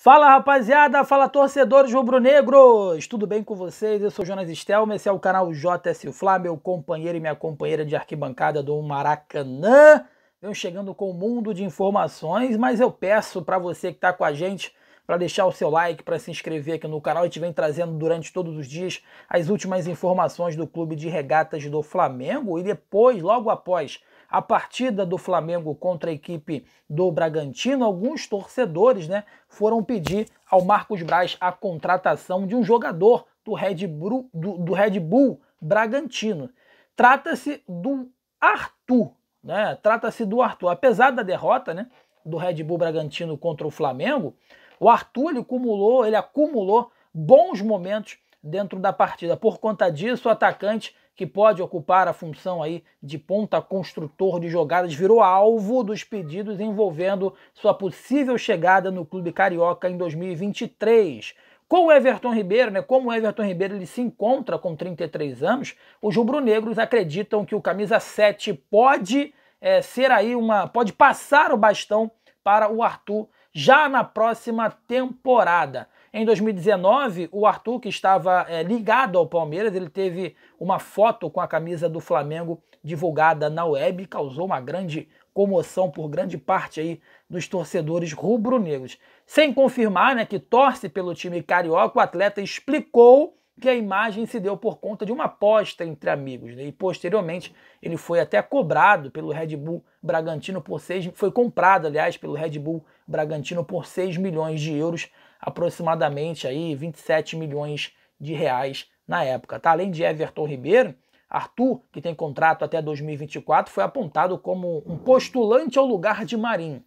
Fala rapaziada, fala torcedores rubro-negros, tudo bem com vocês? Eu sou Jonas Estelma, esse é o canal JS Flá meu companheiro e minha companheira de arquibancada do Maracanã. Venho chegando com o um mundo de informações, mas eu peço para você que está com a gente para deixar o seu like, para se inscrever aqui no canal. A gente vem trazendo durante todos os dias as últimas informações do clube de regatas do Flamengo e depois, logo após a partida do Flamengo contra a equipe do Bragantino, alguns torcedores né, foram pedir ao Marcos Braz a contratação de um jogador do Red Bull, do, do Red Bull Bragantino. Trata-se do Arthur, né? Trata-se do Arthur. Apesar da derrota, né, do Red Bull Bragantino contra o Flamengo, o Arthur ele acumulou, ele acumulou bons momentos dentro da partida. Por conta disso, o atacante que pode ocupar a função aí de ponta construtor de jogadas, virou alvo dos pedidos envolvendo sua possível chegada no clube carioca em 2023. Com o Everton Ribeiro, né, como o Everton Ribeiro ele se encontra com 33 anos, os rubro-negros acreditam que o camisa 7 pode é, ser aí uma, pode passar o bastão para o Arthur já na próxima temporada. Em 2019, o Arthur, que estava é, ligado ao Palmeiras, ele teve uma foto com a camisa do Flamengo divulgada na web e causou uma grande comoção por grande parte aí dos torcedores rubro-negros. Sem confirmar né, que torce pelo time carioca, o atleta explicou que a imagem se deu por conta de uma aposta entre amigos. Né? E posteriormente ele foi até cobrado pelo Red Bull Bragantino por 6. Foi comprado, aliás, pelo Red Bull Bragantino por 6 milhões de euros, aproximadamente aí 27 milhões de reais na época. Tá? Além de Everton Ribeiro, Arthur, que tem contrato até 2024, foi apontado como um postulante ao lugar de Marinho.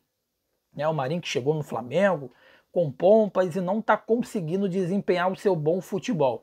Né? O Marinho que chegou no Flamengo com pompas e não está conseguindo desempenhar o seu bom futebol.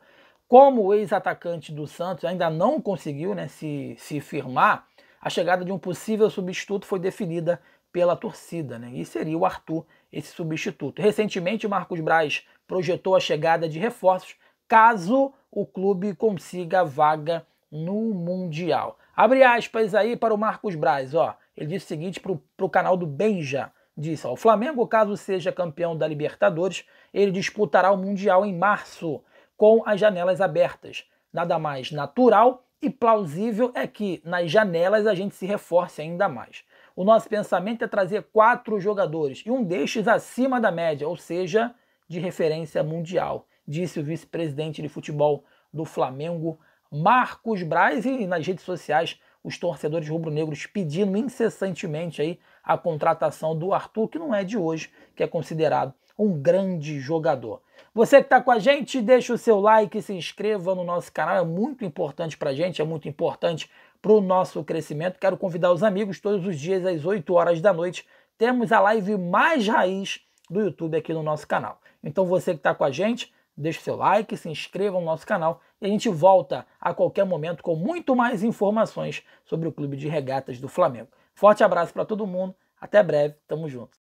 Como o ex-atacante do Santos ainda não conseguiu né, se, se firmar, a chegada de um possível substituto foi definida pela torcida, né? e seria o Arthur esse substituto. Recentemente, o Marcos Braz projetou a chegada de reforços caso o clube consiga a vaga no Mundial. Abre aspas aí para o Marcos Braz, ó. Ele disse o seguinte para o canal do Benja. Disse, ó, o Flamengo, caso seja campeão da Libertadores, ele disputará o Mundial em março com as janelas abertas. Nada mais natural e plausível é que nas janelas a gente se reforce ainda mais. O nosso pensamento é trazer quatro jogadores e um destes acima da média, ou seja, de referência mundial, disse o vice-presidente de futebol do Flamengo, Marcos Braz, e nas redes sociais os torcedores rubro-negros pedindo incessantemente aí a contratação do Arthur, que não é de hoje, que é considerado um grande jogador. Você que está com a gente, deixa o seu like, se inscreva no nosso canal, é muito importante para a gente, é muito importante para o nosso crescimento. Quero convidar os amigos todos os dias às 8 horas da noite. Temos a live mais raiz do YouTube aqui no nosso canal. Então você que está com a gente, deixa o seu like, se inscreva no nosso canal e a gente volta a qualquer momento com muito mais informações sobre o Clube de Regatas do Flamengo. Forte abraço para todo mundo, até breve, tamo junto.